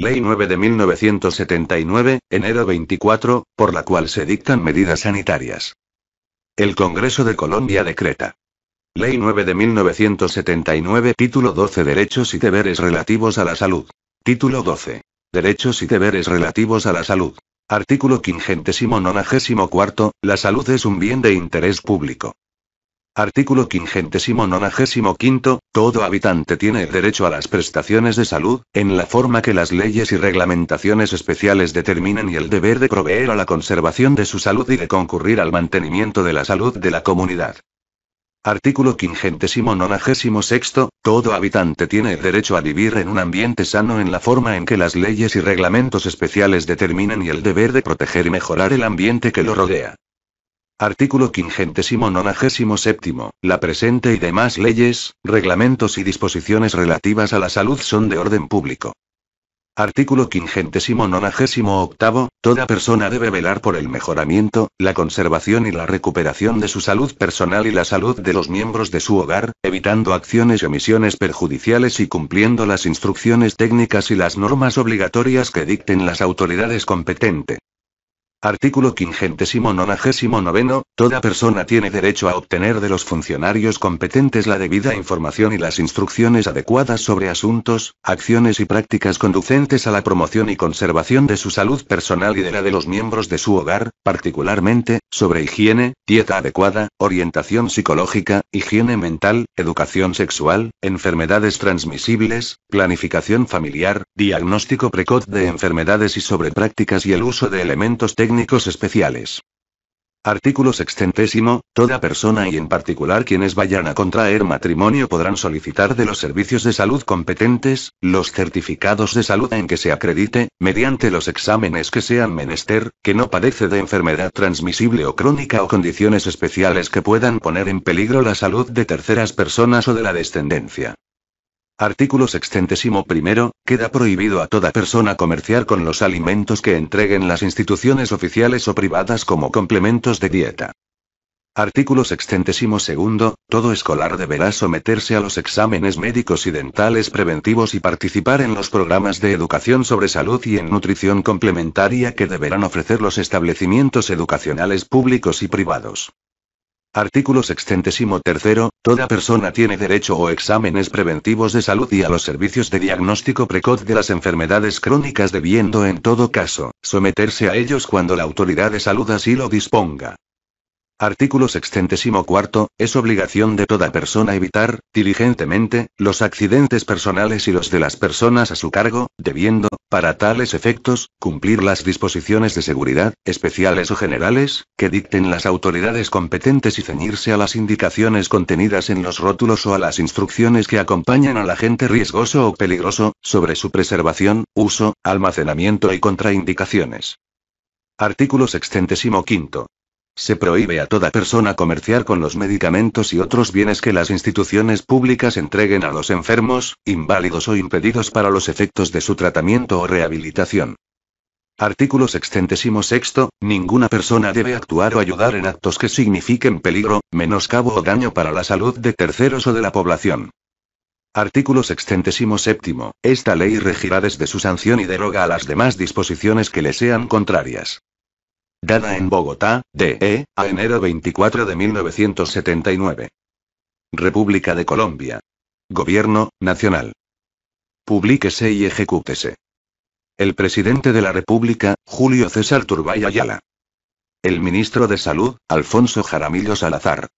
Ley 9 de 1979, enero 24, por la cual se dictan medidas sanitarias. El Congreso de Colombia decreta. Ley 9 de 1979, título 12, Derechos y deberes relativos a la salud. Título 12. Derechos y deberes relativos a la salud. Artículo 594. La salud es un bien de interés público. Artículo 595 Todo habitante tiene derecho a las prestaciones de salud, en la forma que las leyes y reglamentaciones especiales determinen y el deber de proveer a la conservación de su salud y de concurrir al mantenimiento de la salud de la comunidad. Artículo 596. Todo habitante tiene derecho a vivir en un ambiente sano en la forma en que las leyes y reglamentos especiales determinen y el deber de proteger y mejorar el ambiente que lo rodea. Artículo 597. La presente y demás leyes, reglamentos y disposiciones relativas a la salud son de orden público. Artículo 598. Toda persona debe velar por el mejoramiento, la conservación y la recuperación de su salud personal y la salud de los miembros de su hogar, evitando acciones y omisiones perjudiciales y cumpliendo las instrucciones técnicas y las normas obligatorias que dicten las autoridades competentes. Artículo noveno Toda persona tiene derecho a obtener de los funcionarios competentes la debida información y las instrucciones adecuadas sobre asuntos, acciones y prácticas conducentes a la promoción y conservación de su salud personal y de la de los miembros de su hogar, particularmente, sobre higiene, dieta adecuada, orientación psicológica, higiene mental, educación sexual, enfermedades transmisibles, planificación familiar, diagnóstico precoz de enfermedades y sobre prácticas y el uso de elementos técnicos especiales. Artículo sextentésimo, toda persona y en particular quienes vayan a contraer matrimonio podrán solicitar de los servicios de salud competentes, los certificados de salud en que se acredite, mediante los exámenes que sean menester, que no padece de enfermedad transmisible o crónica o condiciones especiales que puedan poner en peligro la salud de terceras personas o de la descendencia. Artículo 61 primero, queda prohibido a toda persona comerciar con los alimentos que entreguen las instituciones oficiales o privadas como complementos de dieta. Artículo 62, todo escolar deberá someterse a los exámenes médicos y dentales preventivos y participar en los programas de educación sobre salud y en nutrición complementaria que deberán ofrecer los establecimientos educacionales públicos y privados. Artículo 63 tercero, toda persona tiene derecho o exámenes preventivos de salud y a los servicios de diagnóstico precoz de las enfermedades crónicas debiendo en todo caso, someterse a ellos cuando la autoridad de salud así lo disponga. Artículo cuarto. Es obligación de toda persona evitar, diligentemente, los accidentes personales y los de las personas a su cargo, debiendo, para tales efectos, cumplir las disposiciones de seguridad, especiales o generales, que dicten las autoridades competentes y ceñirse a las indicaciones contenidas en los rótulos o a las instrucciones que acompañan al agente riesgoso o peligroso, sobre su preservación, uso, almacenamiento y contraindicaciones. Artículo 65. Se prohíbe a toda persona comerciar con los medicamentos y otros bienes que las instituciones públicas entreguen a los enfermos, inválidos o impedidos para los efectos de su tratamiento o rehabilitación. Artículo 66. Ninguna persona debe actuar o ayudar en actos que signifiquen peligro, menoscabo o daño para la salud de terceros o de la población. Artículo 67. Esta ley regirá desde su sanción y deroga a las demás disposiciones que le sean contrarias. Dada en Bogotá, de a enero 24 de 1979. República de Colombia. Gobierno, Nacional. Publíquese y ejecútese. El presidente de la República, Julio César Turbay Ayala. El ministro de Salud, Alfonso Jaramillo Salazar.